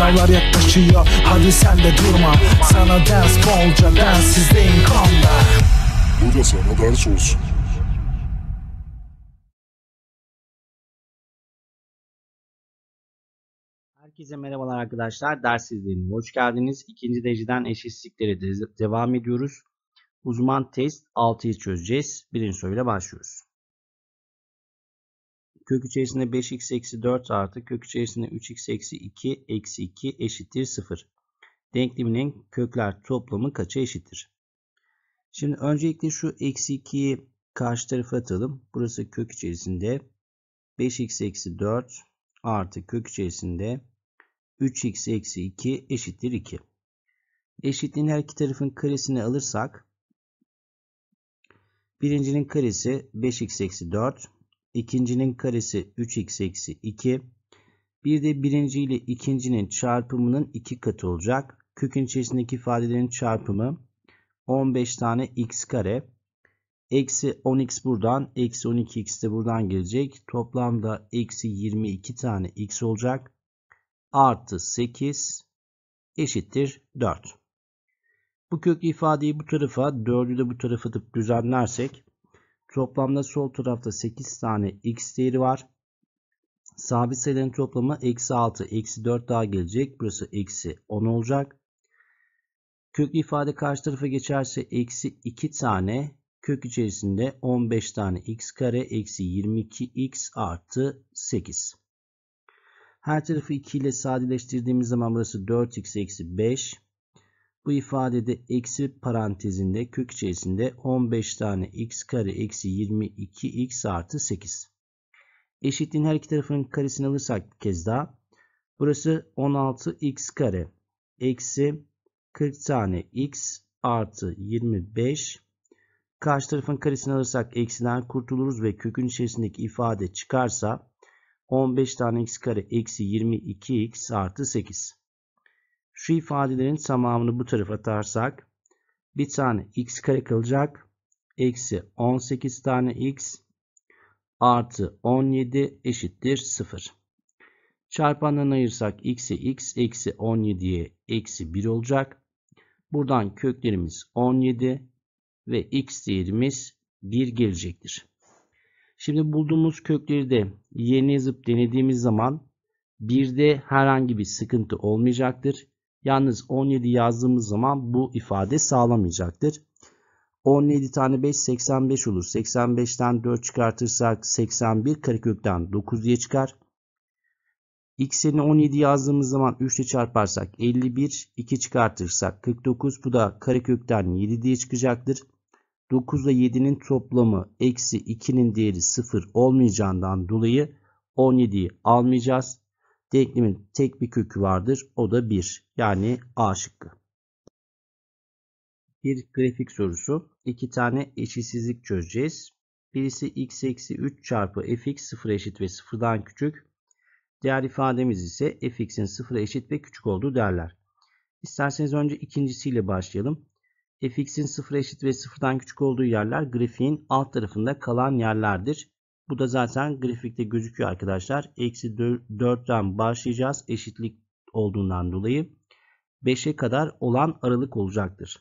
Sınavlar yaklaşıyor hadi sen de durma Sana ders bolca densizdeyim kanla Bu da sana ders olsun Herkese merhabalar arkadaşlar. Ders izleyelim. Hoş geldiniz. İkinci dereceden eşitsizliklere de devam ediyoruz. Uzman test 6'yı çözeceğiz. Birinci soruyla başlıyoruz. Kök içerisinde 5x eksi 4 artı kök içerisinde 3x eksi 2 eksi 2 eşittir 0. Denkleminin kökler toplamı kaça eşittir? Şimdi öncelikle şu eksi 2'yi karşı tarafa atalım. Burası kök içerisinde 5x eksi 4 artı kök içerisinde 3x eksi 2 eşittir 2. Eşitliğin her iki tarafın karesini alırsak birincinin karesi 5x eksi 4 ikincinin karesi 3x eksi 2. Bir de birinci ile ikincinin çarpımının 2 katı olacak. Kökün içerisindeki ifadelerin çarpımı 15 tane x kare. Eksi 10x buradan, eksi 12x de buradan gelecek. Toplamda eksi 22 tane x olacak. Artı 8 eşittir 4. Bu kök ifadeyi bu tarafa, 4'ü de bu tarafa atıp düzenlersek Toplamda sol tarafta 8 tane x değeri var. Sabit sayıların toplamı eksi 6, eksi 4 daha gelecek. Burası eksi 10 olacak. Köklü ifade karşı tarafa geçerse eksi 2 tane kök içerisinde 15 tane x kare eksi 22x artı 8. Her tarafı 2 ile sadeleştirdiğimiz zaman burası 4x eksi 5 bu ifadede eksi parantezinde kök içerisinde 15 tane x kare eksi 22x artı 8. Eşitliğin her iki tarafının karesini alırsak bir kez daha. Burası 16x kare eksi 40 tane x artı 25. Karşı tarafın karesini alırsak eksiden kurtuluruz ve kökün içerisindeki ifade çıkarsa 15 tane x kare eksi 22x artı 8. Şu ifadelerin tamamını bu tarafa atarsak bir tane x kare kalacak. Eksi 18 tane x artı 17 eşittir 0. Çarpandan ayırsak x'e x eksi 17'ye eksi 1 olacak. Buradan köklerimiz 17 ve x değerimiz 1 gelecektir. Şimdi bulduğumuz kökleri de yeni yazıp denediğimiz zaman 1'de herhangi bir sıkıntı olmayacaktır. Yalnız 17 yazdığımız zaman bu ifade sağlamayacaktır. 17 tane 5 85 olur. 85'ten 4 çıkartırsak 81 karekökten 9 diye çıkar. X'ini 17 yazdığımız zaman 3 ile çarparsak 51, 2 çıkartırsak 49 bu da karekökten 7 diye çıkacaktır. 9 ile 7'nin toplamı eksi 2'nin değeri 0 olmayacağından dolayı 17'yi almayacağız. Denklemin tek bir kökü vardır. O da 1. Yani A şıkkı. Bir grafik sorusu. İki tane eşitsizlik çözeceğiz. Birisi x eksi 3 çarpı fx 0 eşit ve 0'dan küçük. Diğer ifademiz ise fx'in 0 eşit ve küçük olduğu değerler. İsterseniz önce ikincisiyle başlayalım. fx'in 0 eşit ve 0'dan küçük olduğu yerler grafiğin alt tarafında kalan yerlerdir. Bu da zaten grafikte gözüküyor arkadaşlar. Eksi 4'ten başlayacağız. Eşitlik olduğundan dolayı 5'e kadar olan aralık olacaktır.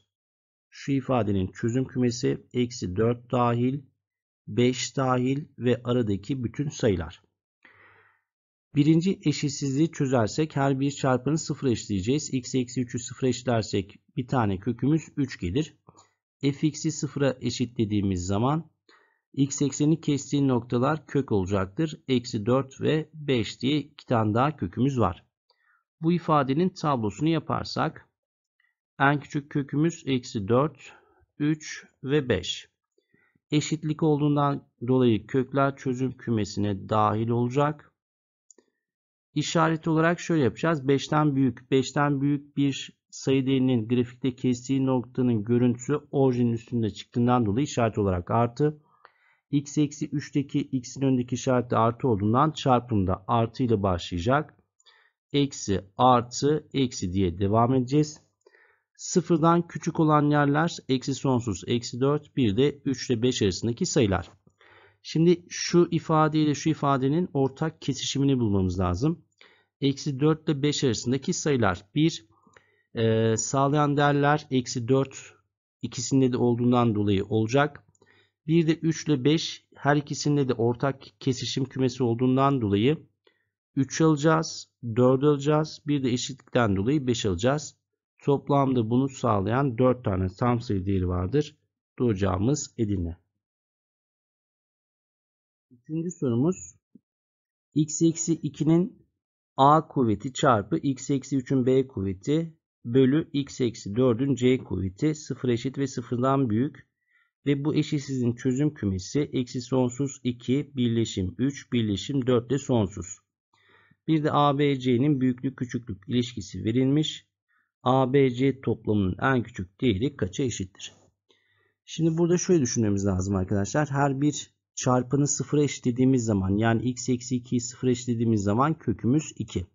Şu ifadenin çözüm kümesi eksi 4 dahil, 5 dahil ve aradaki bütün sayılar. Birinci eşitsizliği çözersek her bir çarpanı sıfır eşleyeceğiz. x eksi 3'ü sıfır eşlersek bir tane kökümüz 3 gelir. fx'i sıfıra eşitlediğimiz zaman X ekseni kestiği noktalar kök olacaktır. Eksi 4 ve 5 diye iki tane daha kökümüz var. Bu ifadenin tablosunu yaparsak en küçük kökümüz eksi 4, 3 ve 5. Eşitlik olduğundan dolayı kökler çözüm kümesine dahil olacak. İşaret olarak şöyle yapacağız. 5'ten büyük, 5'ten büyük bir sayı değerinin grafikte kestiği noktanın görüntüsü orijinin üstünde çıktığından dolayı işaret olarak artı x eksi 3'teki x'in önündeki işaretli artı olduğundan çarpımda artı ile başlayacak. Eksi artı eksi diye devam edeceğiz. Sıfırdan küçük olan yerler eksi sonsuz eksi 4 bir de 3 ile 5 arasındaki sayılar. Şimdi şu ifadeyle şu ifadenin ortak kesişimini bulmamız lazım. Eksi 4 ile 5 arasındaki sayılar 1 e, sağlayan değerler eksi 4 ikisinde de olduğundan dolayı olacak. Bir de 3 ile 5 her ikisinde de ortak kesişim kümesi olduğundan dolayı 3 alacağız, 4 alacağız. Bir de eşitlikten dolayı 5 alacağız. Toplamda bunu sağlayan 4 tane tam sayı değeri vardır. Duracağımız Edirne. Üçüncü sorumuz x eksi 2'nin a kuvveti çarpı x eksi 3'ün b kuvveti bölü x eksi 4'ün c kuvveti 0 eşit ve 0'dan büyük ve bu eşitsizliğin çözüm kümesi eksi sonsuz 2 birleşim 3 birleşim 4 de sonsuz. Bir de ABC'nin büyüklük küçüklük ilişkisi verilmiş. ABC toplamının en küçük değeri kaça eşittir? Şimdi burada şöyle düşünmemiz lazım arkadaşlar. Her bir çarpını sıfıra eşitlediğimiz zaman yani x eksi 2'yi sıfıra eşitlediğimiz zaman kökümüz 2.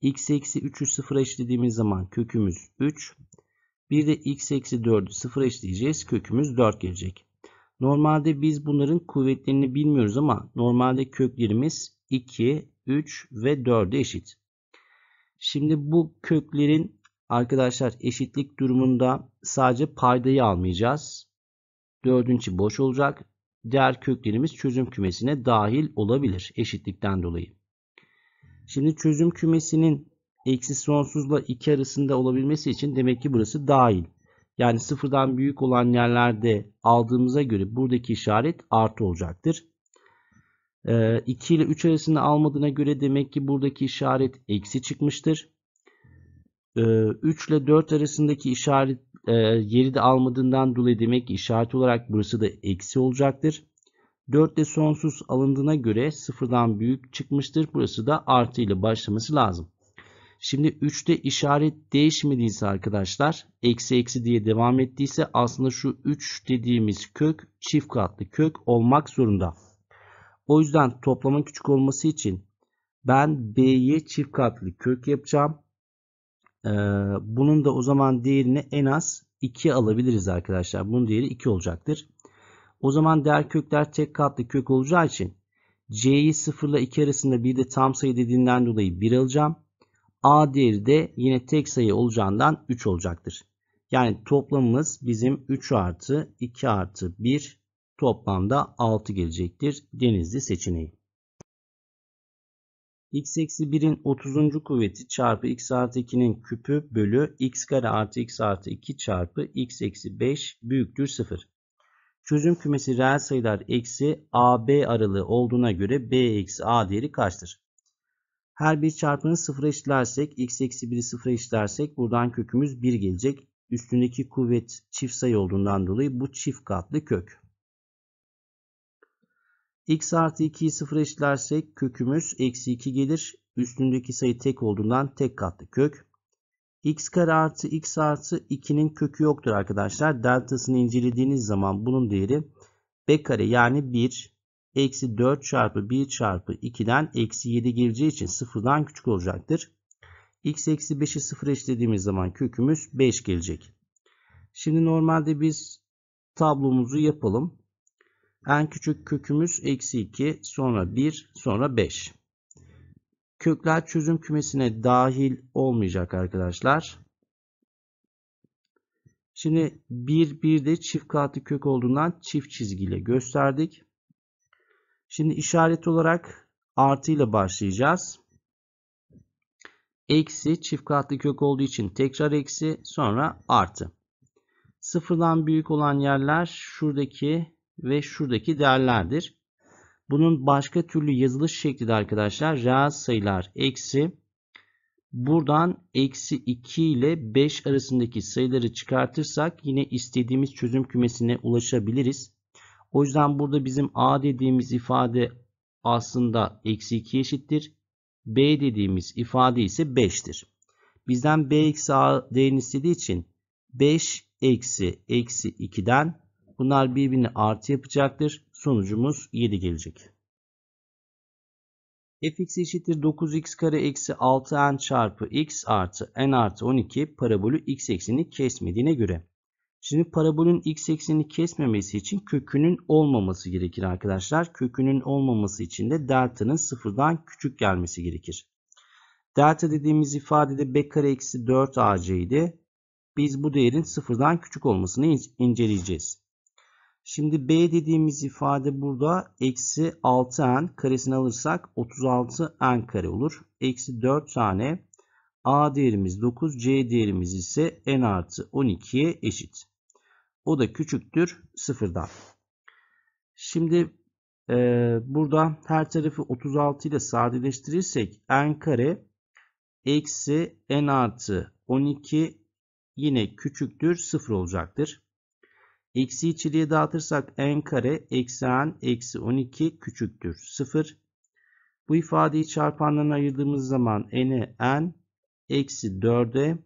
x eksi 3'ü sıfıra eşitlediğimiz zaman kökümüz 3. Bir de x eksi 4'ü 0 eşleyeceğiz. Kökümüz 4 gelecek. Normalde biz bunların kuvvetlerini bilmiyoruz ama normalde köklerimiz 2, 3 ve 4'e eşit. Şimdi bu köklerin arkadaşlar eşitlik durumunda sadece paydayı almayacağız. 4'ün içi boş olacak. Diğer köklerimiz çözüm kümesine dahil olabilir eşitlikten dolayı. Şimdi çözüm kümesinin eksi sonsuzla 2 arasında olabilmesi için demek ki burası dahil. Yani sıfırdan büyük olan yerlerde aldığımıza göre buradaki işaret artı olacaktır. 2 ee, ile 3 arasında almadığına göre demek ki buradaki işaret eksi çıkmıştır. 3 ee, ile 4 arasındaki işaret e, yeri de almadığından dolayı demek ki işaret olarak burası da eksi olacaktır. 4 ile sonsuz alındığına göre sıfırdan büyük çıkmıştır. Burası da artı ile başlaması lazım. Şimdi 3'te işaret değişmediyse arkadaşlar eksi eksi diye devam ettiyse aslında şu 3 dediğimiz kök çift katlı kök olmak zorunda. O yüzden toplamın küçük olması için ben B'ye çift katlı kök yapacağım. Ee, bunun da o zaman değerini en az 2 alabiliriz arkadaşlar. Bunun değeri 2 olacaktır. O zaman değer kökler tek katlı kök olacağı için C'yi 0 ile 2 arasında bir de tam sayı dediğinden dolayı 1 alacağım. A değeri de yine tek sayı olacağından 3 olacaktır. Yani toplamımız bizim 3 artı 2 artı 1 toplamda 6 gelecektir. Denizli seçeneği. x eksi 1'in 30. kuvveti çarpı x artı 2'nin küpü bölü x kare artı x artı 2 çarpı x eksi 5 büyüktür 0. Çözüm kümesi reel sayılar eksi a b aralığı olduğuna göre b eksi a değeri kaçtır? Her bir çarpını sıfıra eşitlersek x eksi 1'i sıfıra eşitlersek buradan kökümüz 1 gelecek. Üstündeki kuvvet çift sayı olduğundan dolayı bu çift katlı kök. x artı 2'yi sıfıra eşitlersek kökümüz eksi 2 gelir. Üstündeki sayı tek olduğundan tek katlı kök. x kare artı x artı 2'nin kökü yoktur arkadaşlar. Deltasını incelediğiniz zaman bunun değeri b kare yani 1 Eksi 4 çarpı 1 çarpı 2'den eksi 7 geleceği için sıfırdan küçük olacaktır. x eksi 5'i sıfır eşlediğimiz zaman kökümüz 5 gelecek. Şimdi normalde biz tablomuzu yapalım. En küçük kökümüz eksi 2 sonra 1 sonra 5. Kökler çözüm kümesine dahil olmayacak arkadaşlar. Şimdi 1 1 de çift katlı kök olduğundan çift çizgiyle gösterdik. Şimdi işaret olarak artı ile başlayacağız. Eksi çift katlı kök olduğu için tekrar eksi sonra artı. Sıfırdan büyük olan yerler şuradaki ve şuradaki değerlerdir. Bunun başka türlü yazılış şekli de arkadaşlar reel sayılar eksi. Buradan eksi 2 ile 5 arasındaki sayıları çıkartırsak yine istediğimiz çözüm kümesine ulaşabiliriz. O yüzden burada bizim A dediğimiz ifade aslında eksi 2 eşittir. B dediğimiz ifade ise 5'tir. Bizden B eksi A değerini istediği için 5 eksi eksi 2'den bunlar birbirini artı yapacaktır. Sonucumuz 7 gelecek. fx eşittir 9x kare eksi 6n çarpı x artı n artı 12 parabolü x eksenini kesmediğine göre Şimdi parabolün x eksenini kesmemesi için kökünün olmaması gerekir arkadaşlar. Kökünün olmaması için de delta'nın sıfırdan küçük gelmesi gerekir. Delta dediğimiz ifadede b kare eksi 4 ac idi. Biz bu değerin sıfırdan küçük olmasını inceleyeceğiz. Şimdi b dediğimiz ifade burada eksi 6n karesini alırsak 36n kare olur. Eksi 4 tane a değerimiz 9 c değerimiz ise n artı 12'ye eşit. O da küçüktür sıfırdan. Şimdi e, burada her tarafı 36 ile sadeleştirirsek n kare eksi n artı 12 yine küçüktür sıfır olacaktır. Eksi içeriye dağıtırsak n kare eksi n eksi 12 küçüktür sıfır. Bu ifadeyi çarpanlarına ayırdığımız zaman n'e n eksi 4'e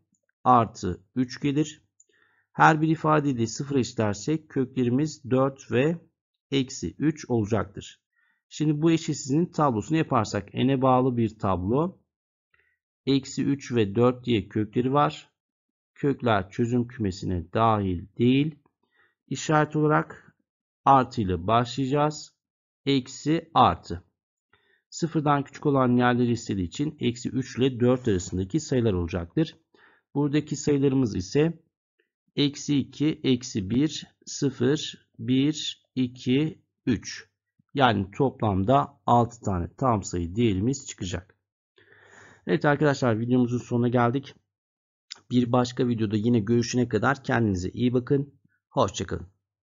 artı 3 gelir. Her bir ifadeyi sıfır eşitlersek köklerimiz 4 ve eksi 3 olacaktır. Şimdi bu eşitsizliğin tablosunu yaparsak n'e bağlı bir tablo. Eksi 3 ve 4 diye kökleri var. Kökler çözüm kümesine dahil değil. İşaret olarak artı ile başlayacağız. Eksi artı. Sıfırdan küçük olan yerleri istediği için eksi 3 ile 4 arasındaki sayılar olacaktır. Buradaki sayılarımız ise Eksi 2, eksi 1, 0, 1, 2, 3. Yani toplamda 6 tane tam sayı değerimiz çıkacak. Evet arkadaşlar videomuzun sonuna geldik. Bir başka videoda yine görüşene kadar kendinize iyi bakın. Hoşçakalın.